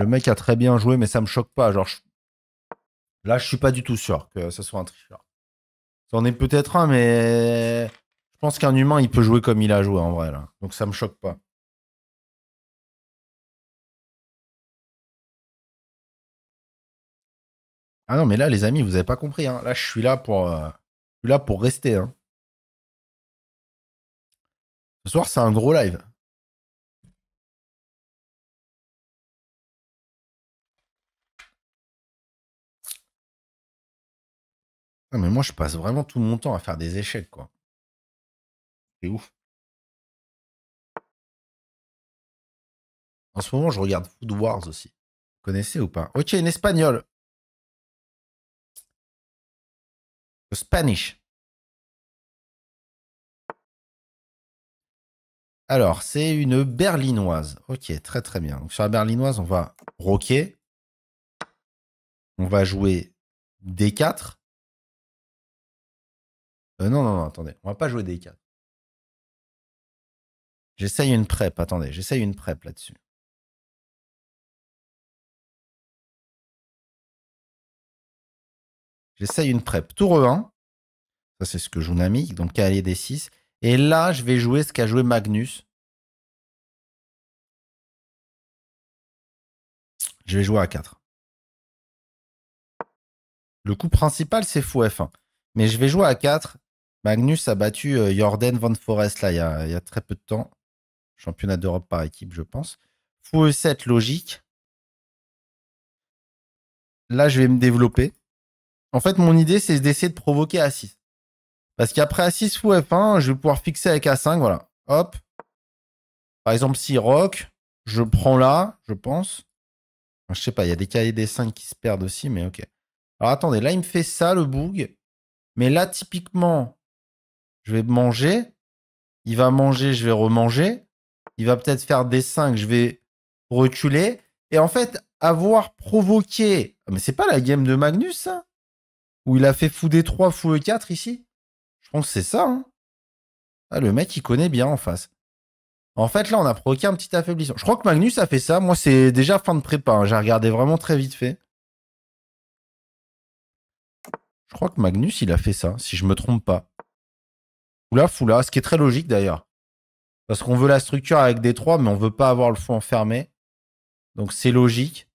le mec a très bien joué, mais ça me choque pas. Genre, là, je suis pas du tout sûr que ce soit un tricheur. C'en est peut-être un, mais je pense qu'un humain, il peut jouer comme il a joué en vrai. Là. Donc ça me choque pas. Ah non, mais là, les amis, vous avez pas compris. Hein. Là, je suis là pour, euh, là pour rester. Hein. Ce soir, c'est un gros live. mais moi, je passe vraiment tout mon temps à faire des échecs, quoi. C'est ouf. En ce moment, je regarde Food Wars aussi. Vous connaissez ou pas Ok, une espagnole. Le Spanish. Alors, c'est une berlinoise. Ok, très très bien. Donc, sur la berlinoise, on va roquer. On va jouer D4. Euh, non, non, non, attendez, on va pas jouer D4. J'essaye une prep, attendez, j'essaye une prep là-dessus. J'essaye une prep. Tour E1, ça c'est ce que joue Namik, donc cavalier D6. Et là, je vais jouer ce qu'a joué Magnus. Je vais jouer à 4. Le coup principal, c'est fou F1. Mais je vais jouer à 4 Magnus a battu euh, Jordan Van Forest là, il y, a, très peu de temps. Championnat d'Europe par équipe, je pense. Fou E7, logique. Là, je vais me développer. En fait, mon idée, c'est d'essayer de provoquer A6. Parce qu'après A6 fou F1, je vais pouvoir fixer avec A5, voilà. Hop. Par exemple, si rock, je prends là, je pense. Je je sais pas, il y a des cahiers des 5 qui se perdent aussi, mais ok. Alors attendez, là, il me fait ça, le boug. Mais là, typiquement, je vais manger, il va manger, je vais remanger, il va peut-être faire des 5, je vais reculer. Et en fait, avoir provoqué. Ah, mais c'est pas la game de Magnus, ça Où il a fait fou des 3, fou E4 ici Je pense que c'est ça. Hein. ah, le mec, il connaît bien en face. En fait, là, on a provoqué un petit affaiblissement. Je crois que Magnus a fait ça. Moi, c'est déjà fin de prépa. Hein. J'ai regardé vraiment très vite fait. Je crois que Magnus, il a fait ça, si je me trompe pas. Oula, là, ce qui est très logique d'ailleurs. Parce qu'on veut la structure avec des trois, mais on veut pas avoir le fond enfermé. Donc c'est logique.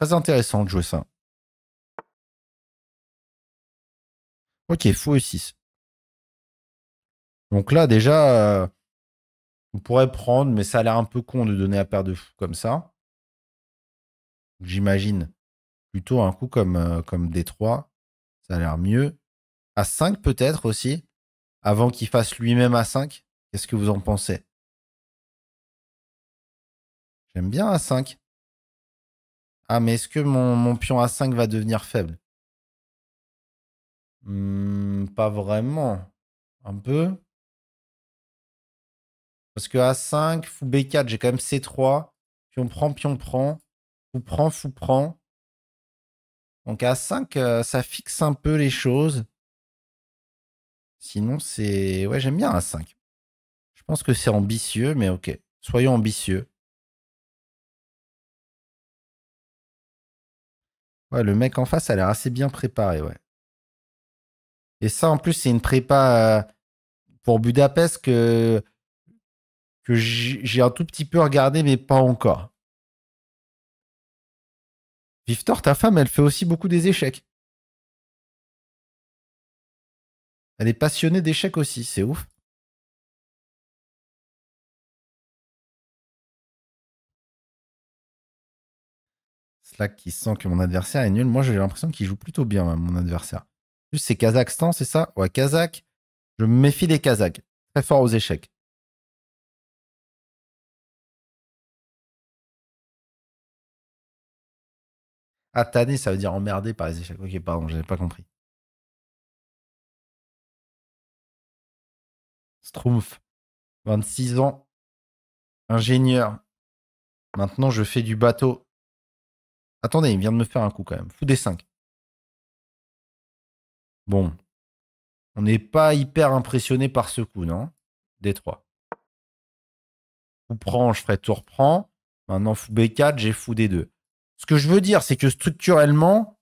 Très intéressant de jouer ça. Ok, fou et 6. Donc là, déjà, euh, on pourrait prendre, mais ça a l'air un peu con de donner à paire de fous comme ça. J'imagine plutôt un coup comme, euh, comme D3. Ça a l'air mieux a 5 peut-être aussi, avant qu'il fasse lui-même a 5. Qu'est-ce que vous en pensez J'aime bien a 5. Ah, mais est-ce que mon, pion a 5 va devenir faible hmm, Pas vraiment. Un peu. Parce que A5, fou B4, j'ai quand même C3. Pion prend, pion prend. Fou prend, fou prend. Donc A5, euh, ça fixe un peu les choses. Sinon, c'est. Ouais, j'aime bien un 5. Je pense que c'est ambitieux, mais ok. Soyons ambitieux. Ouais, le mec en face a l'air assez bien préparé, ouais. Et ça, en plus, c'est une prépa euh, pour Budapest que, que j'ai un tout petit peu regardé, mais pas encore. Vivtor, ta femme, elle fait aussi beaucoup des échecs. Elle est passionnée d'échecs aussi, c'est ouf. Slack qui sent que mon adversaire est nul. Moi, j'ai l'impression qu'il joue plutôt bien, mon adversaire. plus, c'est Kazakhstan, c'est ça Ouais, Kazakh. Je me méfie des Kazakhs. Très fort aux échecs. Atané, ah, ça veut dire emmerdé par les échecs. Ok, pardon, je n'avais pas compris. vingt 26 ans, ingénieur. Maintenant, je fais du bateau. Attendez, il vient de me faire un coup quand même. Fou des 5. Bon. On n'est pas hyper impressionné par ce coup, non D3. Fou prend, je ferai tout prend. Maintenant, fou B4, j'ai fou D2. Ce que je veux dire, c'est que structurellement,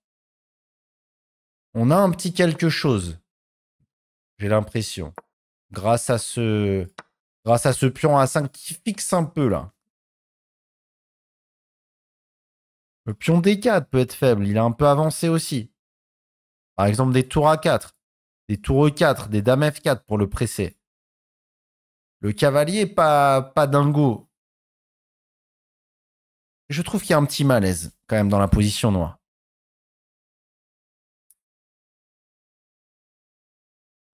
on a un petit quelque chose. J'ai l'impression grâce à ce, pion A5 qui fixe un peu là. Le pion D4 peut être faible, il est un peu avancé aussi. Par exemple, des tours A4, des tours E4, des dames F4 pour le presser. Le cavalier, pas, pas dingo. Je trouve qu'il y a un petit malaise quand même dans la position noire.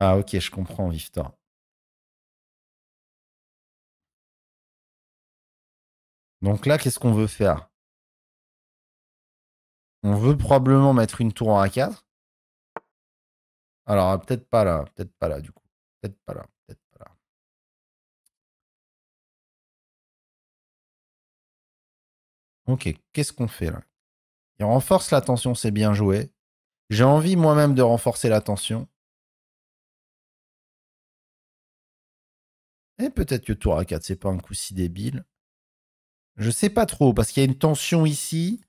Ah ok, je comprends, Victor. Donc là, qu'est-ce qu'on veut faire On veut probablement mettre une tour en A4. Alors, euh, peut-être pas là, peut-être pas là du coup. Peut-être pas là, peut-être pas là. Ok, qu'est-ce qu'on fait là Il renforce la tension, c'est bien joué. J'ai envie moi-même de renforcer la tension. Et peut-être que tour A4, c'est pas un coup si débile. Je sais pas trop, parce qu'il y a une tension ici.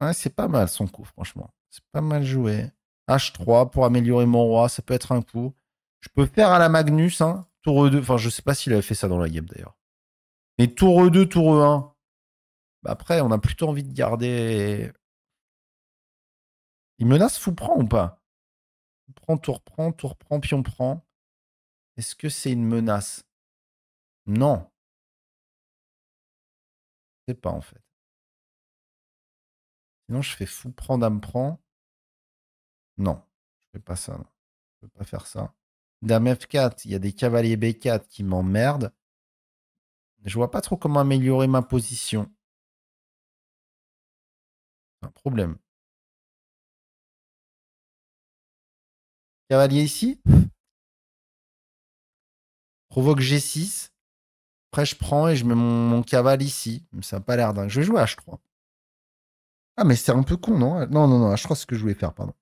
Ouais, c'est pas mal son coup, franchement. C'est pas mal joué. H3 pour améliorer mon roi, ça peut être un coup. Je peux faire à la Magnus, hein. Tour E2. Enfin, je sais pas s'il avait fait ça dans la game d'ailleurs. Mais tour E2, tour E1. Bah, après, on a plutôt envie de garder. Il menace fou prend ou pas Prend, tour prend, tour prend, pion prend. Est-ce que c'est une menace non. Je sais pas en fait. Sinon, je fais fou prend dame prend. Non, je fais pas ça. Je Je peux pas faire ça. Dame F4, il y a des cavaliers B4 qui m'emmerdent. Je vois pas trop comment améliorer ma position. Un problème. Cavalier ici. Provoque G6. Après, je prends et je mets mon, caval ici. Ça n'a pas l'air dingue. Je vais jouer H3. Ah, mais c'est un peu con, non Non, non, non, H3, c'est ce que je voulais faire, pardon.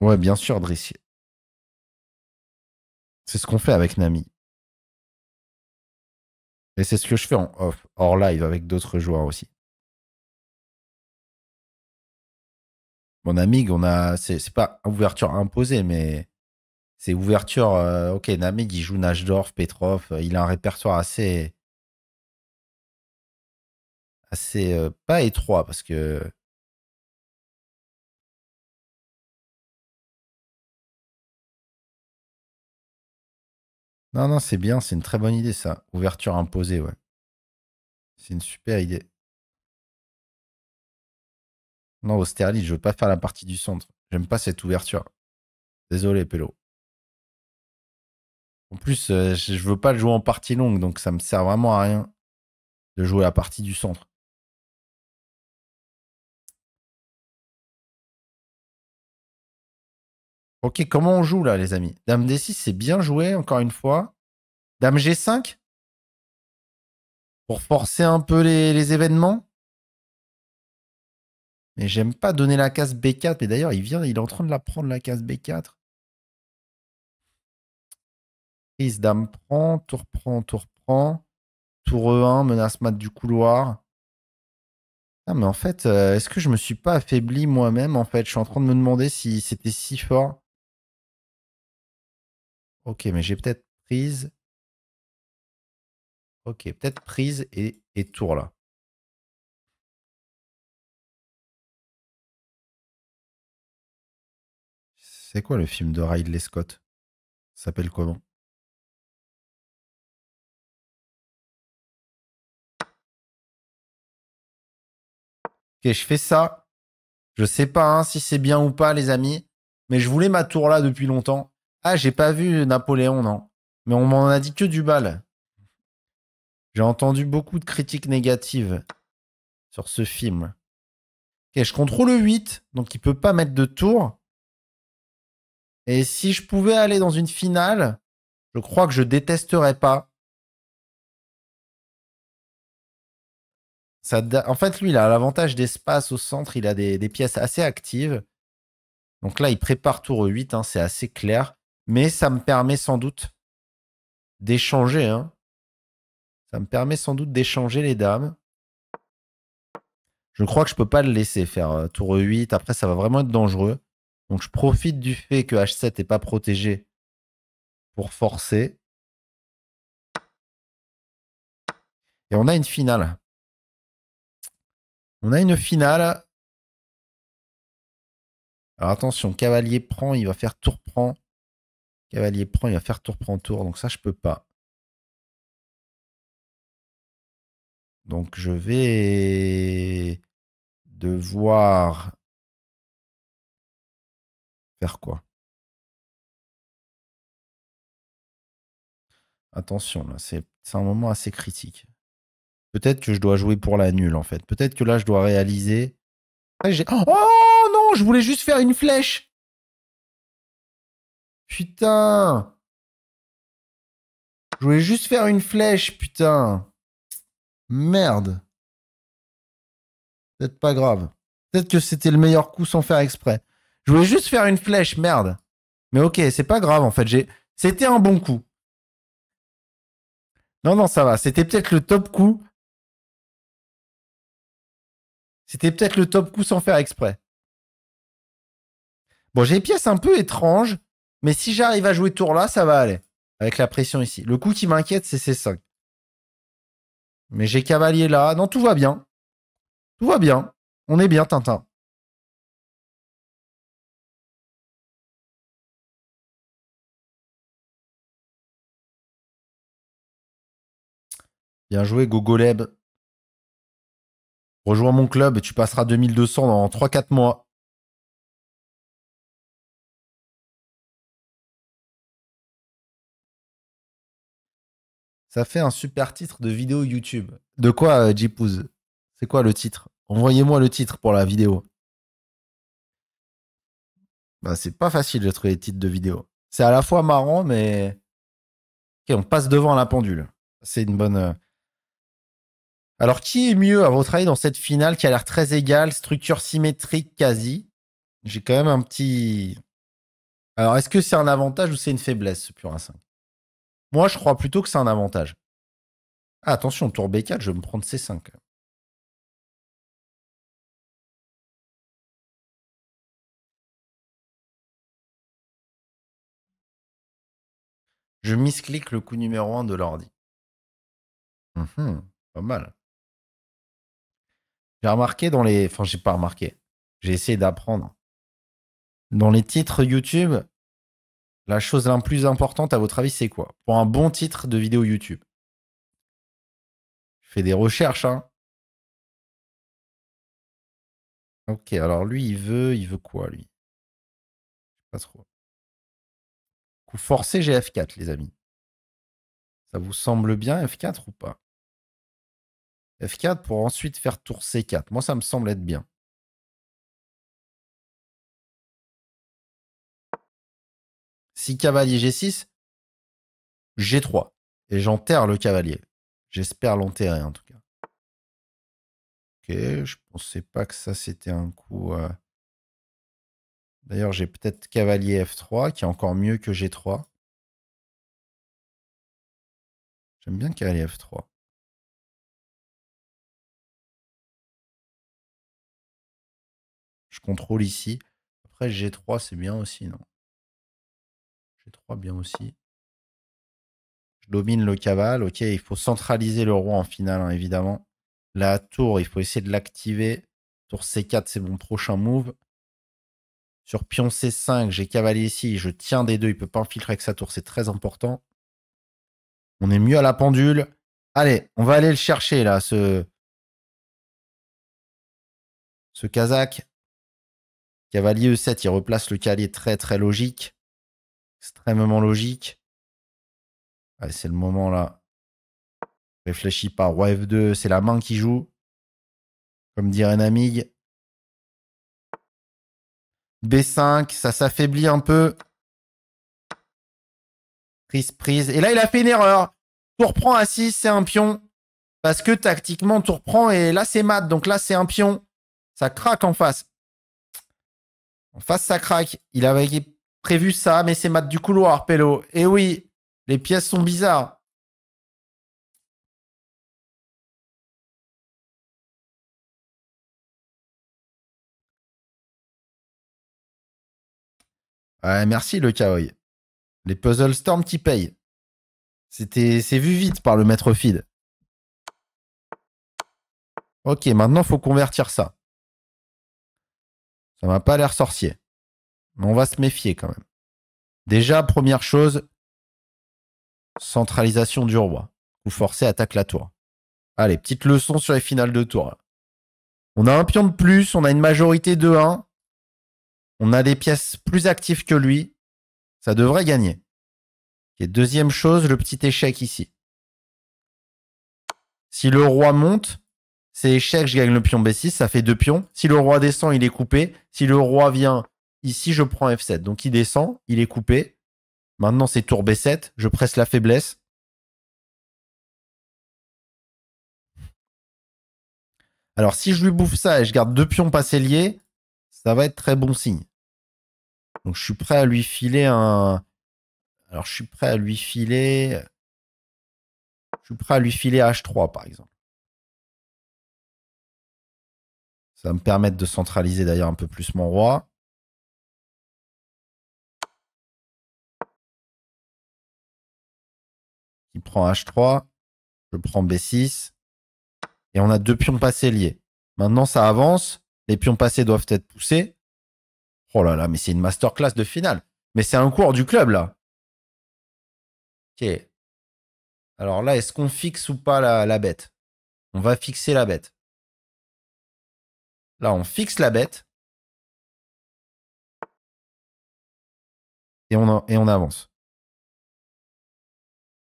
Ouais. bien sûr, dressier. C'est ce qu'on fait avec Nami. Et c'est ce que je fais en off, hors live, avec d'autres joueurs aussi. mon ami, on a, c'est pas ouverture imposée, mais c'est ouverture. Euh, ok, Namig, il joue Najdorf, Petrov, euh, il a un répertoire assez, assez euh, pas étroit parce que. Non, non, c'est bien, c'est une très bonne idée ça. Ouverture imposée, ouais. C'est une super idée. Non, Austerlitz, je veux pas faire la partie du centre. J'aime pas cette ouverture. Désolé, Pélo. En plus, euh, je veux pas le jouer en partie longue, donc ça me sert vraiment à rien de jouer la partie du centre. Ok, comment on joue là, les amis Dame D6, c'est bien joué, encore une fois. Dame G5 Pour forcer un peu les événements mais j'aime pas donner la case B4. Mais d'ailleurs, il vient, il est en train de la prendre, la case B4. Prise dame prend, tour prend, tour prend. Tour E1, menace mat du couloir. Ah, mais en fait, euh, est-ce que je me suis pas affaibli moi-même En fait, je suis en train de me demander si c'était si fort. Ok, mais j'ai peut-être prise. Ok, peut-être prise et, et tour là. C'est quoi le film de Ridley Scott s'appelle comment Ok, je fais ça. Je sais pas hein, si c'est bien ou pas, les amis. Mais je voulais ma tour là depuis longtemps. Ah, j'ai pas vu Napoléon, non. Mais on m'en a dit que du bal. J'ai entendu beaucoup de critiques négatives sur ce film. Ok, je contrôle 8, donc il peut pas mettre de tour. Et si je pouvais aller dans une finale, je crois que je détesterais pas. en fait, lui, il a l'avantage d'espace au centre. Il a des, pièces assez actives. Donc là, il prépare tour 8. Hein, c'est assez clair. Mais ça me permet sans doute d'échanger. Hein. Ça me permet sans doute d'échanger les dames. Je crois que je ne peux pas le laisser faire euh, tour 8. Après, ça va vraiment être dangereux. Donc je profite du fait que H7 n'est pas protégé pour forcer. Et on a une finale. On a une finale. Alors attention, cavalier prend, il va faire tour prend. Cavalier prend, il va faire tour prend tour. Donc ça, je peux pas. Donc je vais devoir quoi Attention, là, c'est un moment assez critique. Peut-être que je dois jouer pour la nulle, en fait. Peut-être que là, je dois réaliser. Oh, oh non, je voulais juste faire une flèche. Putain. Je voulais juste faire une flèche, putain. Merde. Peut-être pas grave. Peut-être que c'était le meilleur coup sans faire exprès. Je voulais juste faire une flèche, merde. Mais ok, c'est pas grave en fait. J'ai... C'était un bon coup. Non, non, ça va. C'était peut-être le top coup. C'était peut-être le top coup sans faire exprès. Bon, j'ai des pièces un peu étranges, mais si j'arrive à jouer tour là, ça va aller. Avec la pression ici. Le coup qui m'inquiète, c'est C5. Mais j'ai cavalier là. Non, tout va bien. Tout va bien. On est bien, Tintin. Bien joué, Gogoleb. Rejoins mon club et tu passeras 2200 dans 3-4 mois. Ça fait un super titre de vidéo YouTube. De quoi, euh, Jipouz C'est quoi le titre Envoyez-moi le titre pour la vidéo. Bah, c'est pas facile de trouver les titres de vidéo. C'est à la fois marrant, mais. Ok, on passe devant la pendule. C'est une bonne. Euh, alors, qui est mieux à votre avis dans cette finale qui a l'air très égale, structure symétrique quasi J'ai quand même un petit. Alors, est-ce que c'est un avantage ou c'est une faiblesse, ce un 5 Moi, je crois plutôt que c'est un avantage. Ah, attention, tour B4, je vais me prendre C5. Je misclique le coup numéro 1 de l'ordi. Hum, hum, pas mal. J'ai remarqué dans les. Enfin, j'ai pas remarqué. J'ai essayé d'apprendre. Dans les titres YouTube, la chose la plus importante, à votre avis, c'est quoi Pour un bon titre de vidéo YouTube Je fais des recherches, hein. Ok, alors lui, il veut, il veut quoi, lui Pas trop. Coup forcé GF4, les amis. Ça vous semble bien F4 ou pas F4 pour ensuite faire tour C4. Moi, ça me semble être bien. Si cavalier G6, G3. Et j'enterre le cavalier. J'espère l'enterrer en tout cas. Ok, je pensais pas que ça c'était un coup. Euh. D'ailleurs, j'ai peut-être cavalier F3 qui est encore mieux que G3. J'aime bien cavalier F3. Je contrôle ici. Après, G3, c'est bien aussi, non G3, bien aussi. Je domine le cavale. Ok, il faut centraliser le roi en finale, hein, évidemment. La tour, il faut essayer de l'activer. Tour C4, c'est mon prochain move. Sur pion C5, j'ai cavalier ici. Je tiens des deux. Il ne peut pas infiltrer avec sa tour. C'est très important. On est mieux à la pendule. Allez, on va aller le chercher, là, ce... Ce Kazakh. Cavalier E7, il replace le calier très très logique. Extrêmement logique. c'est le moment là. Réfléchis pas. Roi F2, c'est la main qui joue. Comme dirait Namig. B5, ça s'affaiblit un peu. Prise, prise. Et là, il a fait une erreur. Tour prend a 6, c'est un pion. Parce que tactiquement, tour prend et là, c'est mat. Donc là, c'est un pion. Ça craque en face. En face, ça craque. Il avait prévu ça, mais c'est mat du couloir, Pello. Eh oui, les pièces sont bizarres. Ouais, merci le Kaoi. Les puzzle storm qui payent. C'était, c'est vu vite par le maître feed. Ok, maintenant faut convertir ça. Ça m'a pas l'air sorcier. Mais on va se méfier quand même. Déjà, première chose, centralisation du roi. Ou forcé, attaque la tour. Allez, petite leçon sur les finales de tour. On a un pion de plus, on a une majorité de 1. On a des pièces plus actives que lui. Ça devrait gagner. Et deuxième chose, le petit échec ici. Si le roi monte, c'est échec, je gagne le pion B6, ça fait deux pions. Si le roi descend, il est coupé. Si le roi vient ici, je prends F7. Donc il descend, il est coupé. Maintenant, c'est tour B7, je presse la faiblesse. Alors si je lui bouffe ça et je garde deux pions passés liés, ça va être très bon signe. Donc je suis prêt à lui filer un. Alors je suis prêt à lui filer. Je suis prêt à lui filer H3 par exemple. Ça va me permettre de centraliser d'ailleurs un peu plus mon roi. Il prend H3, je prends B6, et on a deux pions passés liés. Maintenant, ça avance, les pions passés doivent être poussés. Oh là là, mais c'est une masterclass de finale. Mais c'est un cours du club, là. Ok. Alors là, est-ce qu'on fixe ou pas la, la bête On va fixer la bête. Là, on fixe la bête. Et on, et on avance.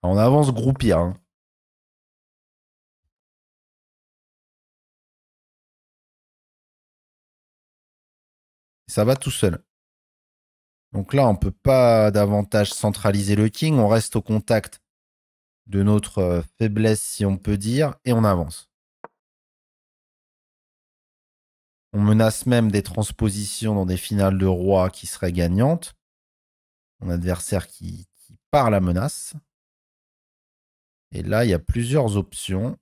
On avance groupir. Hein. Ça va tout seul. Donc là, on ne peut pas davantage centraliser le king. On reste au contact de notre euh, faiblesse, si on peut dire, et on avance. On menace même des transpositions dans des finales de roi qui seraient gagnantes. Mon adversaire qui, qui part la menace. Et là, il y a plusieurs options.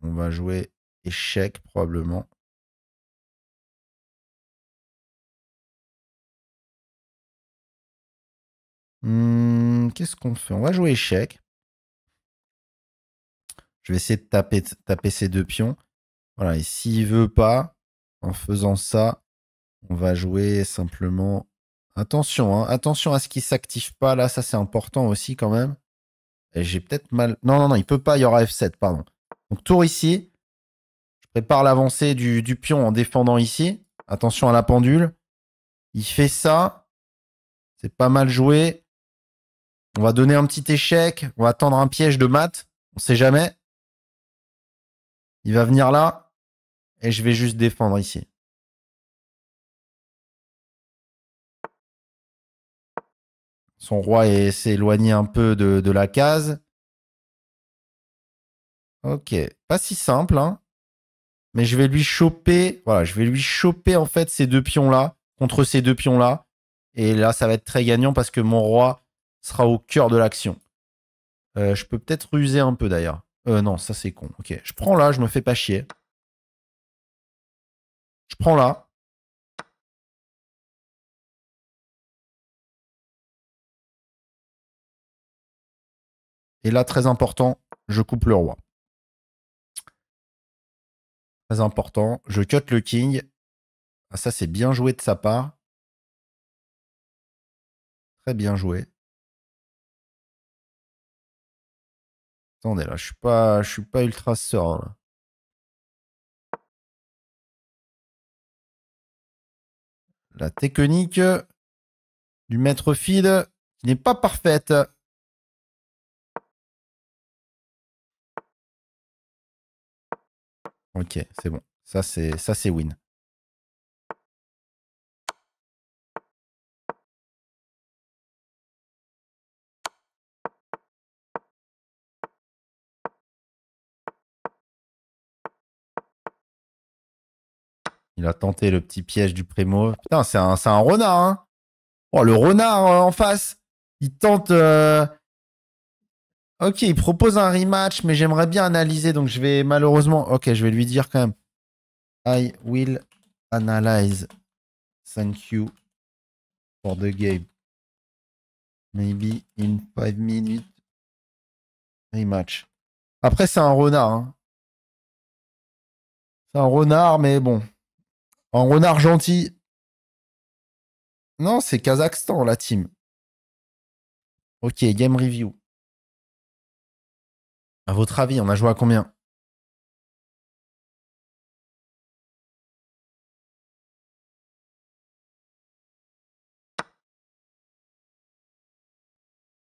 On va jouer échec probablement. Hmm, qu'est-ce qu'on fait On va jouer échec. Je vais essayer de taper, taper ces deux pions. Voilà, et s'il veut pas, en faisant ça, on va jouer simplement. Attention, hein, attention à ce qui s'active pas là, ça c'est important aussi quand même. J'ai peut-être mal. Non, non, non, il peut pas, il y aura F7, pardon. Donc tour ici. Je prépare l'avancée du, pion en défendant ici. Attention à la pendule. Il fait ça. C'est pas mal joué. On va donner un petit échec. On va tendre un piège de mat. On sait jamais. Il va venir là et je vais juste défendre ici. Son roi s'est éloigné un peu de, la case. Ok, pas si simple, hein. Mais je vais lui choper, voilà, je vais lui choper en fait ces deux pions là contre ces deux pions là, et là ça va être très gagnant parce que mon roi sera au cœur de l'action. Euh, je peux peut-être ruser un peu d'ailleurs. Euh, non, ça c'est con. Ok, je prends là, je me fais pas chier. Je prends là. Et là, très important, je coupe le roi. Très important, je cut le king. Ah, ça, c'est bien joué de sa part. Très bien joué. Attendez, là, je suis pas, suis pas ultra serein. la technique du maître fil n'est pas parfaite. Ok, c'est bon. Ça, c'est win. Il a tenté le petit piège du Primo. Putain, c'est un, un, renard. Hein oh, le renard euh, en face. Il tente. Euh, ok, il propose un rematch, mais j'aimerais bien analyser. Donc, je vais malheureusement. Ok, je vais lui dire quand même. I will analyze. Thank you for the game. Maybe in five minutes. Rematch. Après, c'est un renard. Hein. C'est un renard, mais bon. En renard gentil. Non, c'est Kazakhstan, la team. Ok, game review. À votre avis, on a joué à combien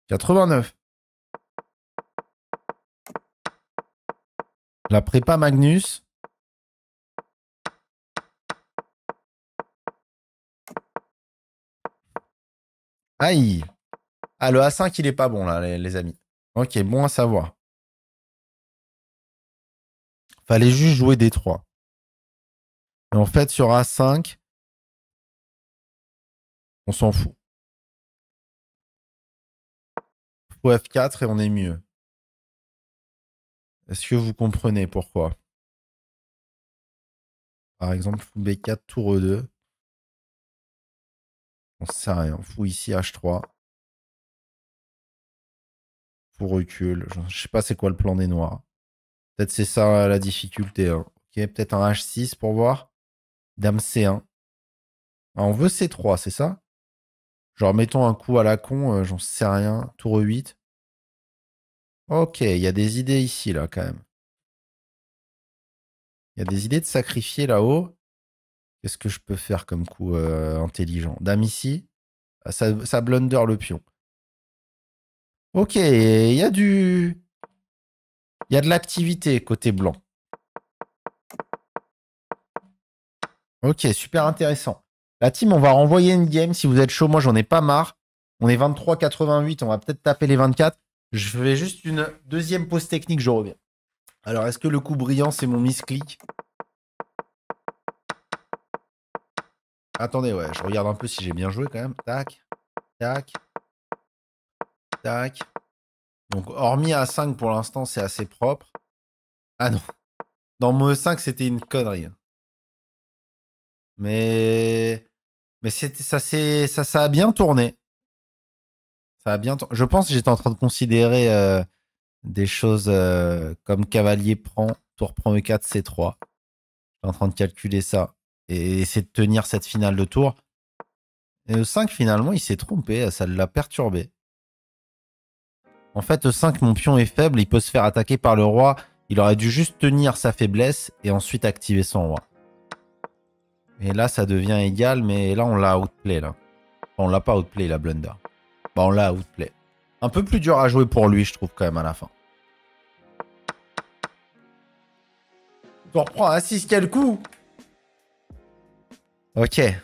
89. La prépa Magnus. Aïe. Ah, le A5, il est pas bon, là, les, amis. Ok, bon à savoir. Fallait juste jouer d 3. Et en fait, sur A5, on s'en fout. Faut F4 et on est mieux. Est-ce que vous comprenez pourquoi Par exemple, fou B4, tour E2. On rien. Fou ici, H3. Fou recul. Je sais pas c'est quoi le plan des noirs. Peut-être c'est ça euh, la difficulté. Hein. Ok, peut-être un H6 pour voir. Dame C1. Ah, on veut C3, c'est ça Genre, mettons un coup à la con, euh, j'en sais rien. Tour 8. Ok, il y a des idées ici, là, quand même. Il y a des idées de sacrifier là-haut. Qu'est-ce que je peux faire comme coup euh, intelligent Dame ici, ah, ça, blunder le pion. Ok, il y a du... Il y a de l'activité côté blanc. Ok, super intéressant. La team, on va renvoyer une game. Si vous êtes chaud, moi, j'en ai pas marre. On est 23-88, on va peut-être taper les 24. Je fais juste une deuxième pause technique, je reviens. Alors, est-ce que le coup brillant, c'est mon misclick Attendez, ouais, je regarde un peu si j'ai bien joué quand même. Tac, tac, tac. Donc, hormis a 5 pour l'instant, c'est assez propre. Ah non. Dans e 5, c'était une connerie. Mais. Mais ça, ça, ça a bien tourné. Ça a bien Je pense que j'étais en train de considérer euh, des choses euh, comme cavalier prend, tour prend E4, C3. suis en train de calculer ça et essayer de tenir cette finale de tour. Et E5, finalement, il s'est trompé, ça l'a perturbé. En fait, E5, mon pion est faible, il peut se faire attaquer par le roi. Il aurait dû juste tenir sa faiblesse et ensuite activer son roi. Et là, ça devient égal, mais là, on l'a outplay, là. on l'a pas outplay, la blunder. Bah, on l'a outplay. Un peu plus dur à jouer pour lui, je trouve, quand même, à la fin. On reprend à 6, quel coup Okay